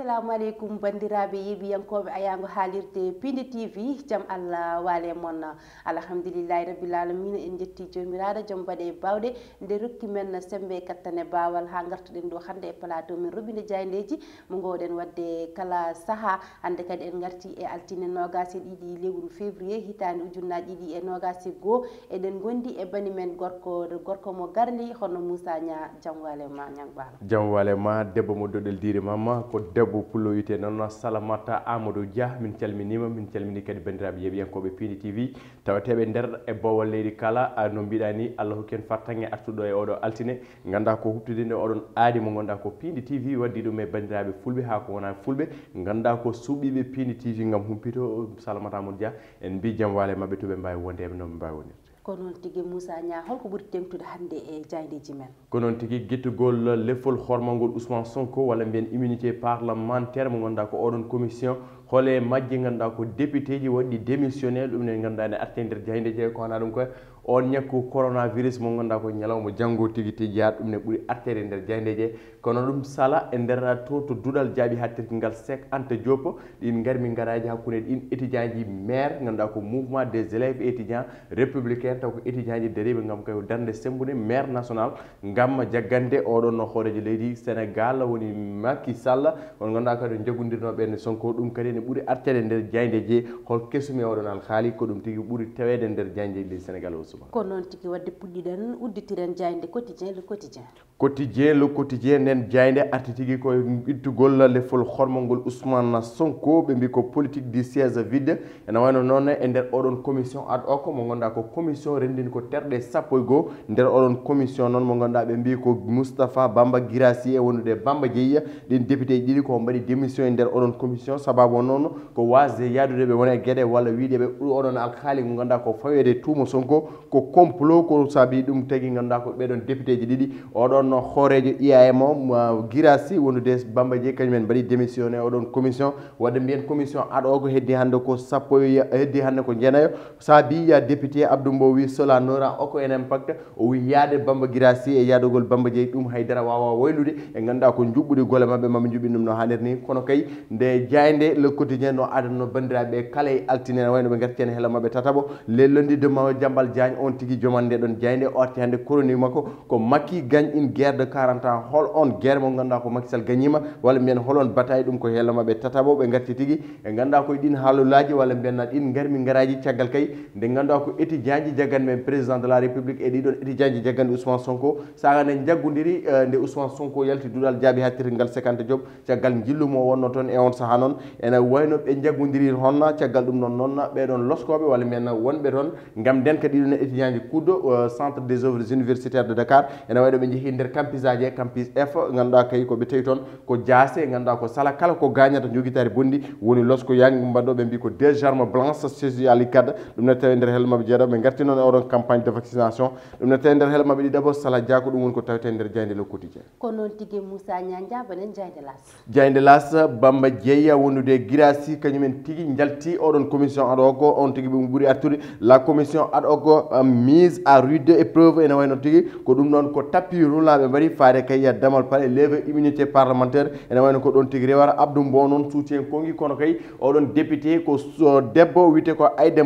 assalamu aleykum bandiraɓe yeeɓiyankoɓe ayago haalirde pinde tv jaam allah waale e moon alhamdulillahi rabbilalamina en jetti jomiraɗo joom baɗe e bawɗe nde rokki men sembe e kattane bawal ha gartuɗen ɗo hande e plateau min robinde jaydeji mo gowɗen wadde kala saaha hande kadi en garti e altine nogas e ɗiɗi lewru février hitande ujunnaji ɗiɗi e nogas e goho eɗen gondi e bani men gorko gorko mo garli hono moussa ña jaam waale ma ñagbalo jaam waale ma debbo mo doɗel dire mama ko debbo jabbo pullo yite noon salamata amadou dia min calminima min calmini kadi bandiraɓe yeeɓiyankoɓe pini tv tawateɓe nder e bowal leydi kala no mbiɗani allah hokken fartange artuɗo e oɗo altine ganda ko huɓtude nde oɗon aadi mo ganduɗa ko pindi tv waddi ɗum e bandiraɓe fulɓe ha ko wona fulɓe ganduɗa ko suuɓiɓe pindi tv gam humpito salamata amadou dia en mbi jaam waala e mabɓe toɓe mbawi wondeɓe noɓe mbawi wonirde ko noon tigi moussa nia holko ɓuri tengtude hannde e jaydeji men ko noon tigi guettugol lefol hormol ngol ousmane sonko walla mbiyen immunité parlementaire mo ngannduɗaa ko oɗon commission hoole majji nganduɗa ko député ji waɗɗi démissionné ɗum ne ngannduɗa ne arte nder jahde jeeyi ko wona ɗum koy on ñakku coronavirus mo ngannduɗa ko ñalawma janngo tigi tigi yaat ɗum ne ɓuuri artede nder jahde jeeyi kono ɗum sala e nder to to duɗal jaaɓi ha tirkingal sec anta joppo ɗin garmi garaji hakkunde ɗin étudient ji maire ngannduɗa ko mouvement des élèves étudient républicain taw ko étudient ji dariɓe ngam kay ko darde sembude maire national ngam jaggande oɗon no hooreji leydi sénégal woni makki sall on ngannduɗa kadi jagodirnoɓe ne sonko ɗum kadi ne ɓuri artede nder jaynde je hol kesumi oɗon alhaali ko ɗum tigi ɓuri tawede nder jaynde le sénégal o suba ko noon tigi wadde puɗɗiɗen udditiren jaynde quotidien le quotidien quotidien le quotidien nen jaynde arti tigi koye ittugol le fol hormongol ousmane sonko ɓe mbi ko politique du siége vide ene wayno noon e nder oɗon commission ad hoc mo ganduɗa ko commission rendini ko terɗe sappo e goho nder oɗon commission noon mo ganduɗa ɓe mbi ko moustapha bamba girasi e wonude bamba jeeyi ɗin député ɗiɗi ko mbaɗi démission e nder oɗon commission sababu on noon ko wasde yaadude ɓe wona e gueɗe walla wiideɓe oɗon alkaali ko ganduɗa ko fawede tuumo sonko ko complot ko saabi ɗum tagui ganduɗa ko ɓeɗon député ji ɗiɗi oɗon hoorejo iam o girasi wondude bamba dieg kañumen mbaɗi démissionné oɗon commission wadde mbiyen commission aɗo ko heddi hande ko sappo heddi hande ko jenayo saabi député abdoumbo wi cela nora oko en impact o wi yaade bamba girasi e yaadugol bamba dieg ɗum haydara wawa waylude e ganduɗa ko juɓɓude gole mabɓe mami juɓɓi ɗum no hannirni kono kay nde jaynde le quotidie no adanno banndiraaɓe kala e altinene wayno ɓe ngartiheen e hela maɓɓe tatabo lellondi de mawo jambal diagne on tigi jomande ɗon diagne e orti hannde colonie makko ko makki gagne une guerre de 40 ans hol on guerre mo ngannduɗaa ko makkisal gagnima walla mbiyen holon bataille ɗum ko e hella maɓɓe tatabo ɓe ngarti tigi e ngannduɗaa koye ɗin haalolaaji walla mbiyanna ɗin ngarmi ngaraaji caggal kay nde ngannduɗaa ko éti diagne jaggan men président de la république e ɗiɗon éti diagne jaggande ousmane sonko sahaane jaggondiri e, nde ousmane sonko yalti duɗal jaabi hattirgal 50 job caggal jillumo wonno toon e on sahaa noon ene wayno ɓe jagodiri honna caggal ɗum noon noon ɓeɗon loskoɓe walla mbiyen wonɓe toon gam nden kadi ɗon étudient ji kuddo euh, centre des œuvres universitaire de dakar ene wayɗo ɓe jeehi nder campus aji e campus f ganduɗa kay koɓe tawi toon ko diase ganduɗa ko sala kala ko gagnata joguitare bondi woni losko yang mbaɗɗo ɓe mbi ko deux germe blance sesi alicad ɗum ne tawi nder hel mabɓe jeeɗo ɓe garti noon e oɗon campagne de vaccination ɗum ne tawi nder hel mabɓe ɗi dabord sala dia ko ɗum woni ko tawete nder jayde le quotidien ko noon tigui moussa ñandia banen jayde las jayde las bamba dieya wondude guirasi kañumen tigi jalti odon commission aɗa o on tigi ɓe ɓuuri artude la commission aɗa o euh, mise à rude épreuve en wayno tigi ko dum non ko tappi roulabe mbaɗi faade kayya damal pale leve immunité parlementaire en wayno ko don tigi rewata abdou mbo noon soutien kongi kono kay odon député ko euh, debbo wiyete ko ayde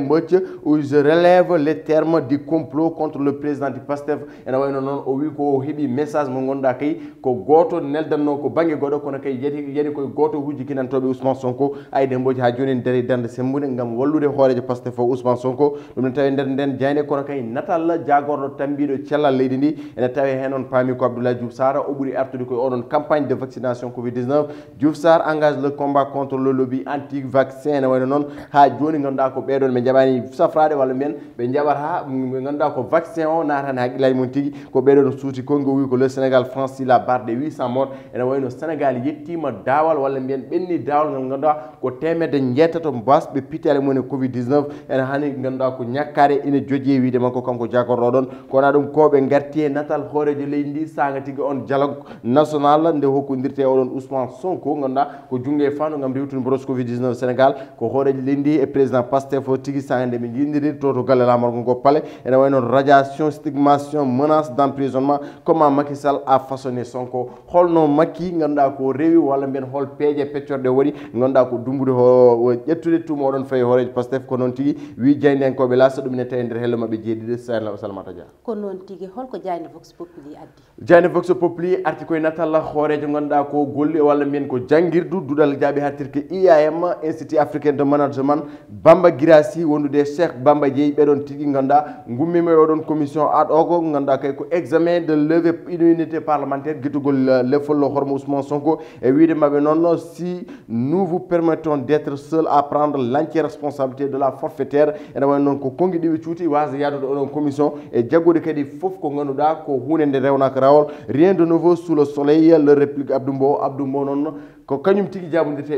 ou je relève les termes du complot contre le président du pastef en wayno non o wi ko hebi message mo gonda kay ko goto neldanno ko banggue goɗo kono kay yadi yadi ko goto huji kinantoɓe ousmane sonko ayde mboji ha joni en dande darde sembude gam wallude hoorejo pastef ousmane sonko dum ne tawi e nder nden jayne kono kay natal jagorɗo tambido cellal leydi ndi ene tawi henon noon ko abdoulaye diouf sara o ɓuuri artude koye campagne de vaccination covid 19 diouf sar engage le combat contre le lobby anti vaccin ne non ha joni ganduɗa ko bedon me jaɓani safrade walla men be jaɓat ha ɓe ganduɗa ko vaccin o natani haqqillaji mon tigi ko bedon suuti kongo wi ko le sénégal france la barre de 800 mort ene wayno sénégal yettima daawal walla mbiyen ɓenni daawal ngal ko temedde jeetato basɓe pitale mumen e covid 19 ene hani ganda ko ñakkare ina jogui wiide makko kanko jagorɗo ko kono ɗum koɓe garti e natal hoorejo leydi ndi sanga tigui on dialogue national nde hokkodirte oɗon ousmane sonko ganda ko junggo e ngam gam rewtude boros covid 19 sénégal ko hoorejo leydi ndi e président pastef o tigui sanga nde toto jindirir to to galle lamargo ngo paale ene way noon radiation stigmation menace d'emprisonnement comment Macky Sall a façonné sonko holno Macky ganda ko rewi wala ben hol peeje peccorɗe waɗi ganduɗa ko ko dumbude ho ƴettude tuma oɗon fay hooreje pastef ko noon tigui wi jaynenkoɓe laasa ɗum ne tawi e nder helle mabɓe jeeɗiɗi salamata dia ko noon tigui holko jayne vox populi addi jayne vox populi arti koye natalla hooreje ganduɗa ko golli e walla mbiyen ko jangguirdu duɗal jaaɓe hattirke e iam institut africain de management bamba girasi wondude cheikh bamba dieyi ɓeɗon tigui ganduɗa gummima e oɗon commission ad o ganduɗa kay ko examen de levé unité parlementaire guittugol euh, lefollo hormo ousmane sonko e wiide mabɓe noon si nous vous permettant d'être seul à prendre l'entière responsabilité de la forfaitaire ene wayno non ko kongi ɗiɓi cuuti wasde yaadude oɗon commission et jaggude kadi fof ko ngannduɗa ko hunde rewna rewnaka rien de nouveau sous le soleil le réplique abdoumbo mbo non ko kanyum tigi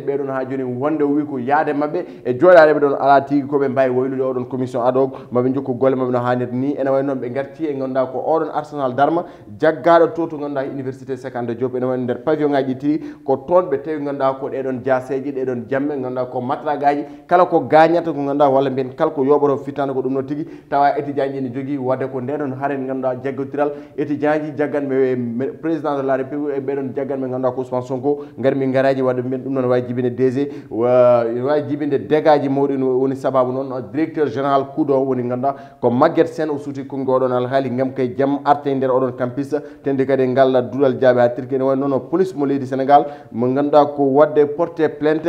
be don ha joni wonde o wi ko yaade mabbe e jooɗade ɓe ala tigi koɓe mbawi waylude oɗon commission adog mabbe jokku golle mabbe no hannirta ni ene way noon garti e ganduɗa ko oɗon arsenal darma jaggaɗo to to université sécande diop ene wayno der pavillon ngaji tigi ko ton be tawi ganduɗa ko ɗeɗon jaseji ɗon jamme ngannduɗa ko matragaji kala ko gañata ko ngannduɗa walla mbiyen kala ko yoɓoro fittano ko ɗum no tigui tawa étudiant ji ne jogui wadde ko ndeɗon haren ngannduɗa jaggotiral étudiant ji jagganme président de la république e ɓeɗon jagganme ngannduɗa ko ousmane sonko garmi garaji wadde mbiyen ɗum noon wawi jibinde dg ene wawi jibinde dégaji mawɗi woni sababu noon directeur général kuuɗo woni ngannduɗa ko magguet sen o suuti konge oɗon alhaali gam kay jaam arte nder oɗon campus tendi kadi ngal duulal diaɓe ha tirki ene wawi noon police mo leydi sénégal mo ngannduɗa ko wadde porté plainte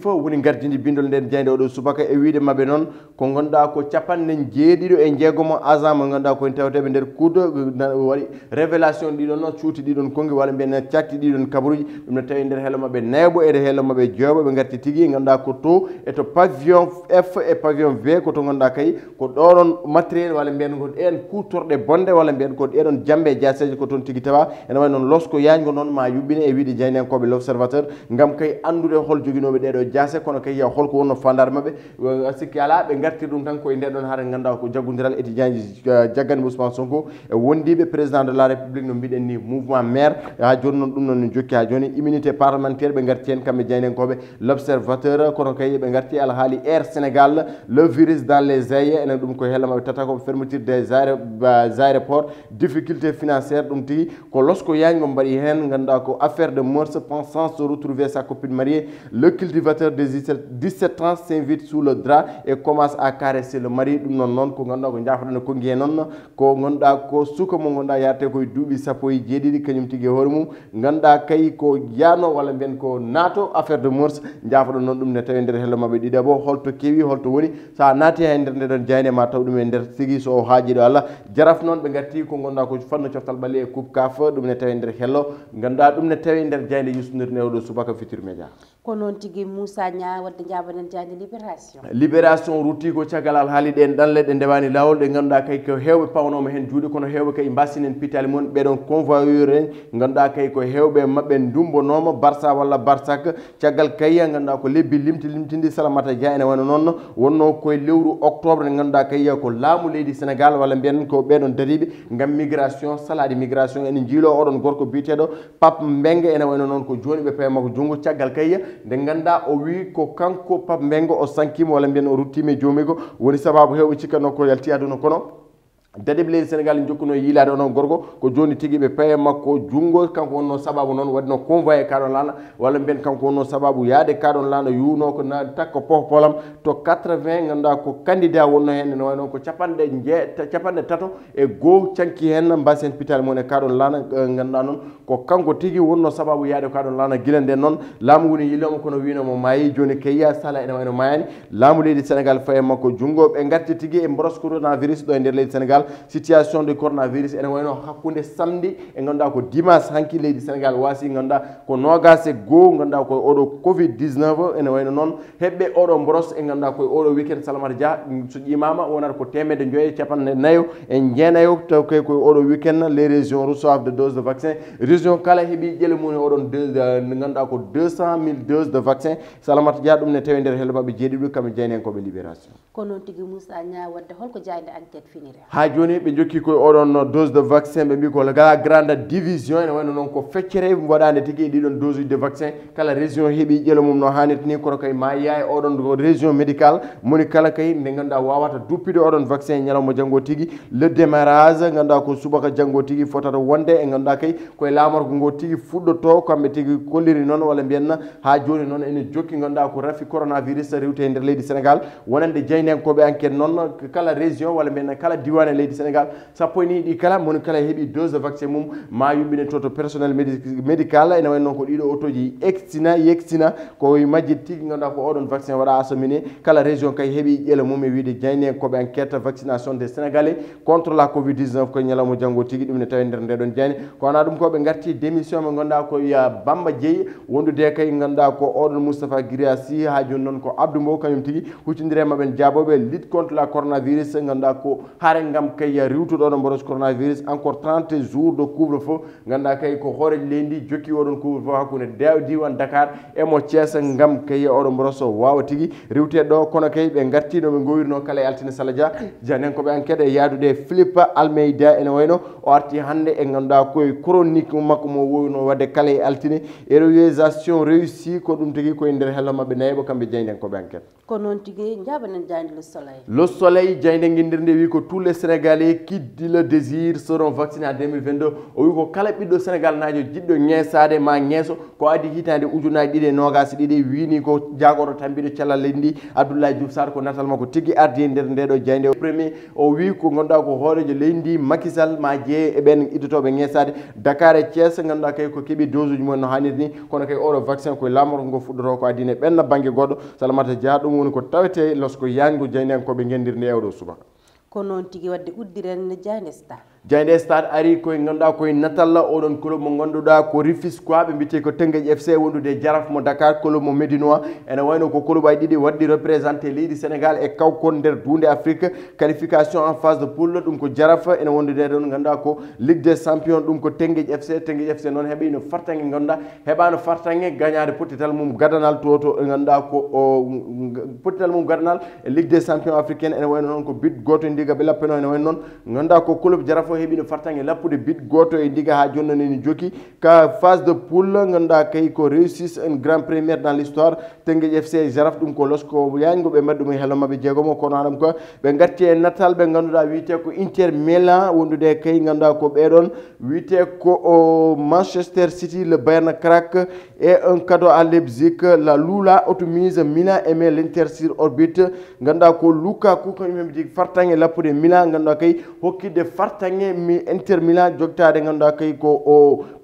fof woni gardini bindol nden jeyde oɗo subaka e wiide maɓe noon ko ganduɗa ko capanɗe jeeɗiɗo e jeegomo agent mo ganduɗa koen tawteɓe nder kuudo waɗi révélation ɗiɗon noon cuuti ɗiɗon konngi walla mbiyana catti ɗiɗon kabaruji ɗum ne tawi e nder hello maɓɓe nayɓo ede hello maɓɓe jeeɓo ɓe garti tigui ganduɗa ko to eto pavillon f et pavillon v koto ganduɗa kayi ko ɗoɗon matériel walla mbiyan ko ɗen kutorɗe bonde walla mbiyan ko ɗeɗon jambe jaseji ko toon tigui tawa ene wawi noon losko yañgo noon ma yuɓɓine e wiide jaynankoɓe l' observateur gam kay andude e hol joguinoɓe ɗeɗo jase kono kay holko wonno fandare maɓɓe sikki ala ɓe gar gartir ɗum tan koye ndeɗon haare ganduɗa ko jaggodiral étudient ji jaggani ousmane sonko e wondiɓe président de la république no mbiɗen ni mouvement maire ha joni noon ɗum noon no jokki ha joni immunité parlementaire ɓe garti hen kamɓe jeynenkoɓe l' observateur kono kayi ɓe garti alhaali air sénégal le virus dans les aye enen ɗum ko helama ɓe tata koɓe fermeture des aéroport difficulté financiére ɗum tigui ko losko yañgo mbaɗi hen ganduɗa ko affaire de mœurs pensant se retrouver sa copine mariée le cultivateur des 17 ans s'invite sous le drap et commence a kare sélo mari ɗum noon noon ko ganduɗa ko jafoɗa no konggi he noon ko ganduɗa ko suka mo ganduɗa yarate koye duuɓi sappo e jeeɗiɗi kañum tigui e hoore mum ganduɗa kayi ko yano walla mbiyen ko naato affaire de mors jafoɗon noon ɗum ne tawi e nder hello mabɓe ɗiɗa bo holto kewi holto woni sa naati ha nder ndeɗon jayne ma taw ɗum e nder sigui so haajiɗo allah jaraf noon ɓe garti ko ganduɗa ko fanno coftal ɓalli e coupe kaf ɗum ne tawi e nder hello ganduɗa ɗum ne tawi e nder jayde yusnirne oɗo subaka futur média ko noon tigi moussa ña wadde jabanen jadi libération libération rutti ko cagalal haaliɗen ɗanle ɗe ndewani lawol ɗe ganduɗa kay ko hewɓe pawnoma hen juuɗe kono hewɓe kay mbasinen pitali mon ɓeɗon convoyeur en ganduɗa kay ko hewɓe mabɓe dumbonoma barsa walla barsak caggal kayya ganduɗa ko lebbi limti limtidi salamata dia ene wana noon wonno koye lewru octobre ne ganduɗa kayya ko laamu leydi sénégal walla mbiyanen ko ɓeɗon dariɓe gam migration salade migration ene jiilo oɗon gorko biyeteɗo pape mbenga ene wana noon ko joni ɓe paye makko jongo caggal kayya nde ngannduɗaa o wii ko kanko pa mbeyngo o sankiima walla mbiyen o ruttiima e joomigo e woni sabaabu heewɓe cikkatnoo ko yaltii aduna kono dadi bilei sénégal jokkuno yiilade onon gorko ko joni tigui ɓe paye makko junggo kanko wonno sababu noon waɗino convoyé kaɗon e lana walla mbiyen kanko wonno sababu yaade kaɗon lana yuuno ko na takka pohopolam to 80 ganduɗa ko candidat wonno hen ene wayno ko capanɗe je capanɗe tato e goh canki hen mbasen hôpital mon e kaɗon lana e, ganduɗa noon ko kanko tigui wonno sababu yaade kaɗon lana guila nden noon laamu ngu ne yillomo kono winomo mayi joni keyya sala ene wayno mayani laamu leydi sénégal faye makko junggo ɓe garti tigui e broskourona virus ɗo e nder leydi sénégal sénégal situation de coronavirus ene wayno hakkunde samedi e ganduɗa ko dimas hanki leydi sénégal wasi ganduɗa ko nogase goho ganduɗa ko oɗo covid 19 ene wayno noon heɓɓe oɗo bros e ganduɗa koye oɗo weekend salamata dia so ƴimama wonata ko temedde joyo capanɗe nayo e jeenayo taw kay koye oɗo weekend les régions reçoivent de dose de vaccin région kala heeɓi ƴeele mum e oɗon euh, ganduɗa ko 200 mille dose de vaccin salamata dia ɗum ne tawi nder helbaɓe jeeɗiɗo kamɓe jeyni hen koɓe libération ko noon tigui moussa ña wadde holko jayde enquête finire joni ɓe jokki koye oɗon dose de vaccin ɓe mbi ko gala grande division ene wayno noon ko feccere waɗande tigui e ɗiɗon dose uji de vaccin kala région heeɓi ƴeele mum no hannirta ni kono kay ma yiya e oɗon région médical moni kala kay nde ganduɗa wawata duppide oɗon vaccin e ñalawma janggo tigui le démarage ganduɗa ko subaka janggo tigui fotata wonde e ganduɗa kay koye lamorko ngo tigui fuɗɗoto kamɓe tigui kolliri noon walla mbiyen ha joni noon ene jokki ganduɗa ko rafi coronavirus rewte e nder leydi sénégal wonande jeynenkoɓe enquête noon kala région walla mbiyenna kala diwan e leydi sénégal sappo e ni ɗi kala moni kala heeɓi dose vaccin mum ma yuɓɓine toto personnel médical ene wayi noon ko ɗiɗo autoji extina yextina ko majjid tigui ganduɗa ko oɗon vaccin waɗa asamine kala région kay heeɓi ƴeele mum e wiide jayne koɓe enquête vaccination des sénégalais contre la covid 19 koye ñalawma janggo tigui ɗum ne tawi nder ndeɗon jayne kowana ɗum koɓe garti démission mo ganduɗa koya bamba dieyi wondude kay ganduɗa ko oɗon moustapha giriasi ha joni noon ko abdou mbo kañum tigui huccidiri e mabɓen jaaboɓe lutte contre la coronavirus ganduɗa ko haare gam kaya riwtuɗono mboɗos coronavirus encore 30 jours de couvre feu ganduɗa kay ko hoore lendi jokki oɗon couvre feu hakkude d diwan dakar emo ceesa gam kaya oɗo mboroso wawa tigui riwteɗe ɗo kono kay ɓe gartinoɓe gowirno kala e altine sallah dia janen koɓe enquête e yaadude philippe almeida ene wayno o arti hande e ganduɗa koye chronique makko mo wowino wadde kala e altine e réalisation réussi ko ɗum tigui koye nder hello mabɓe nayiɓo kamɓe jeyden koɓe enquête ko noon tigui jabanen jandi le soleil le soleil jeyde guindirde wi ko tous les sénégal sénégalais kiddi le désir seront vaccinés en 2022 o wi ko kala ɓiɗɗo sénégal najo jiɗɗo ŋeesade ma ŋeeso ko addi hitande ujunaji ɗiɗi e nogasi ɗiɗi wini ko jagoro tambiɗo cellal leydi abdoulaye diouf sar ko natal makko tigui ardi nder ndeɗo jeynde premier o wi ko ganduɗa ko hoorejo leydi makisal ma jeeye e ɓen iddotoɓe ŋeesade dakar e ceesa ganduɗa kay ko keeɓi dose uji mumen no hanniri ni kono kay oɗo vaccin koye lamoro ngo fuɗɗoto ko addine ɓenna banggue goɗɗo salamata dia ɗum woni ko tawete losko yango jeynenkoɓe gendir nde ewɗo subaka ko noon tigi wadde uddiranne dia ndesta jaynde stade ari koye ganduɗa koye natalla oɗon club mo ganduɗa ko rifis qui ɓe mbite ko tengueji fc wondude jaraf mo dakar club mo médinois ene wayno ko club ay ɗiɗi waɗɗi représenté leydi sénégal e kawkon nder duunde afrique qualification en phase de poule ɗum ko jaraf ene wondude ɗon ganduɗa ko ligue des champion ɗum ko tengueji fc tengueji fc noon heɓeyno fartangue ganduɗa heɓano fartangue gagnade potital mum gadanal to to e ganduɗa ko potital mum gadanal e ligue des champion africaine ene wayno noon ko bit goto ndiga ɓe lappeno ene wayno noon ganduɗa ko club jaraf fo no fartange lappude bit goto e ndiga ha jonna ni joki ka phase de poule nganda kay ko réussisse un grand premier dans l'histoire tengue fc Zaraf d'un ko losko de goɓe mbaɗi ɗum e helo hello mabɓe jeegomo kono ko e natal be ganduɗa wite ko inter milan wondude kay nganda ko au wite ko manchester city le Bayern crack et un cadeau à leipzig la lula automise milan et mais l'inter sur orbite nganda ko lukaku kañum hembi jigi fartange lappude milan ganduɗa kayi de fartange dernier Inter Milan joguitade ganduɗa kayi ko o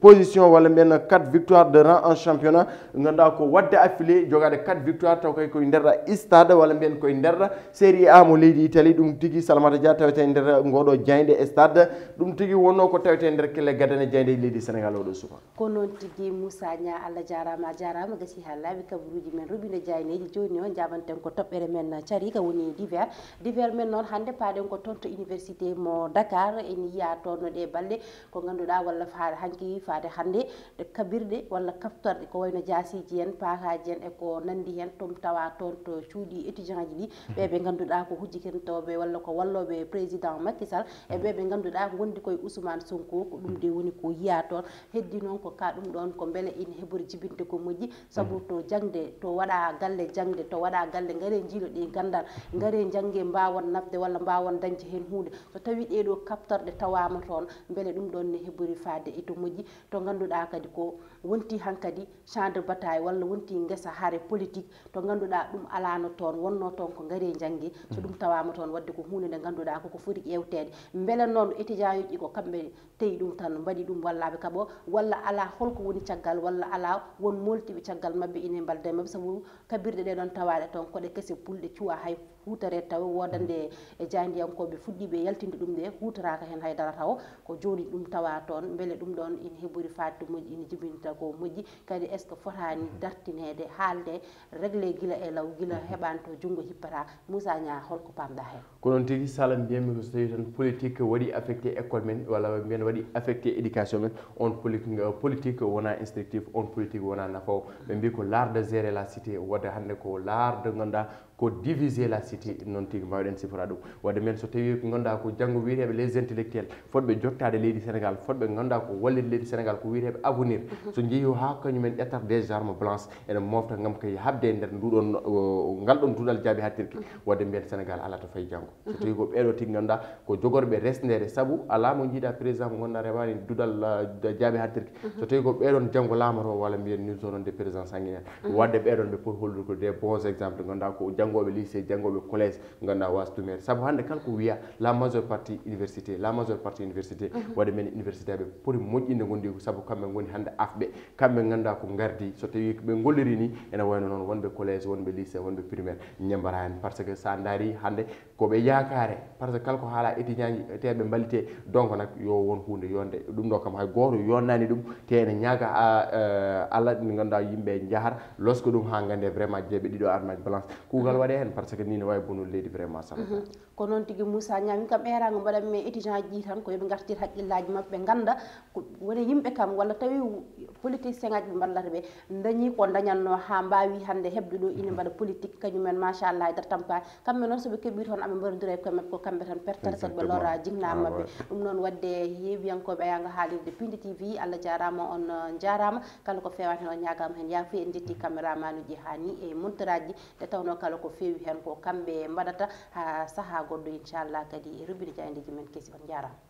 position wala ben 4 victoires de rang en championnat ganduɗa ko wadde affilé jogade 4 victoires taw kay ko nder stade wala ben koye nder série a mo leydi italie dum tigi salamata dia tawete e nder jaynde stade dum tigi wonno ko tawete e nder kelle gadane jaynde e leydi sénégal do suufa ko non tigi moussa ña allah jarama a jarama gasi ha laaɓi kabaruji men robine jayneji joni on jabanten ko toɓɓere men ka woni d'hiver d'hiver men non hande paden ko tonto université mo dakar eni yiya toorno ɗe balɗe ko ngannduɗa walla hanki faade hannde kabirɗe walla kaftorɗe ko wayno jaasiji hen paakaji hen e ko nanndi hen tom tawa toon to cuuɗi étudient ji ɗi hmm. ɓe ɓe ngannduɗa ko hujjikin tawɓe walla ko walloɓe président makkisal e hmm. ɓe ɓe ngannduɗa gondi koye ousmane sonko ko ɗum de woni ko yiya toon heddi noon ko ka ɗum ɗon ko beele ina heɓori jibinde ko moƴƴi sabu hmm. to jangde to waɗa galle jangde to waɗa galle gaare jiilo ɗi ganndal gaare jangge mbawon nafde walla mbawon dañde hen hunde so tawi ɗeɗo kaptorɗe tawama toon beele ɗum ɗon ne heɓori faade e to moƴƴi to ganduɗa kadi ko wonti hankkadi champ de bataille walla wonti guesa haare politique to ganduɗa ɗum alano toon wonno toon ko gaare jangge so ɗum tawama toon wadde ko hunde nde ganduɗa koko foti ƴewtede beele noon étudiant ji ko kamɓe teyi ɗum tan mbaɗi ɗum wallaɓe kaɓo walla ala holko woni caggal walla ala won moltiɓe caggal mabɓe ine mbaldema saabu kabirɗe ɗe ɗon tawaɗe toon koɗe kese pulɗe cuwa hay hutore taw wodande e jandiyankoɓe fuɗɗiɓe yaltinde ɗum de hutoraka hen haydara taw ko joni ɗum tawa toon beele ɗum ɗon ina heɓuri fadde moƴƴi ina jibinta ko moƴƴi kadi est ce que fotani dartinede haalde régle guila e law guila heɓani to junggo hippata moussa ña holko pamɗa hen ko noon tigui sala mbiyami ko so tawi tan politique waɗi affecté école men walla mbiyen waɗi affecté éducation men on politique euh, wona instructif on politique wona nafoo ɓe mbi ko l'art de gérer la cité wadde hande ko l'art de ganduɗa ko diviser la cité non tigui mbawɗen sifora ɗum wadde men so tawi ko ganduɗa ko janggo wiiteɓe les intellectuels fotɓe jottade leydi sénégal fotɓe ganduɗa ko wallide leydi sénégal ko wiiteɓe avenir mhm. so jeeyi ha kañumen ƴettata des armes blanches ene mofta gam kay habde e nder nduɗon ngal ɗon duɗal jaabi hattirki mhm. wadde mbiyen sénégal ala to fayi janggo mhm. ah, so tawi ko ɓeɗo tigui ganduɗa ko jogorɓe resdere saabu ala mo jiiɗa président mo ganduɗa remani duɗal jaabi hattirki so tawi ko ɓeɗon janggo laamoro walla mbiyen ni zone on de président sanguinaire wadde ɓeɗon ɓe pour hollude ko des bons exemples ganduɗa ko janngoɓe mhm. lycée janngoɓe collége ganda wasdumede saabu hannde hande ko wiya la majeur partie université la majeur partie université waɗi men université ɓe poti moƴƴinde gondi saabu kamɓe goni hande afɓe kamɓe ganduɗa ko gardi so tawi ɓe golliri ni ene wayno noon wonɓe collége wonɓe lycée wonɓe primaire ñambara hen par ce que sa daari hannde koɓe yakare par ce que kala ko haala étudiant ji teɓe mbalite donc nag yo won hunde yonde ɗum ɗo kam hay goto yonnani ɗum te ene e, allah ɗi ganduɗa yimɓe jahata losko ɗum ha gande vraiment jeeɓe ɗiɗo armaji balance kuugal walwaɗe hen parce que ni ne way bonol leydi vraiment sa mm-hmm. ko non tigi moussa ñami kam ɓeerago me étudiant ji tan ko yooɓe hakki laaji mabbe ganda woni yimbe kam wala tawi politicien ngaji ɓe ballata dañi ko no ha mbawi hande hebdu do ina mbaɗa politique kañumen machallah e tampa kam ka non noon soɓe keeɓi toon aɓe mbarodira e koye mabɓe ko kambe tan pertata sa be lora jingnama ah, mabbe dum non wadde yeewiyankoɓe e pindi tv allah jarama on uh, jarama kala ko fewata no nyaagam ñagama hen yaafuy en jetti cameraman ji hani e monteraji tawno kala ko fewi hen ko kamɓe mbaɗata ha saaha goɗɗo inchallah kadi rubine diaydiji men kesi on jarama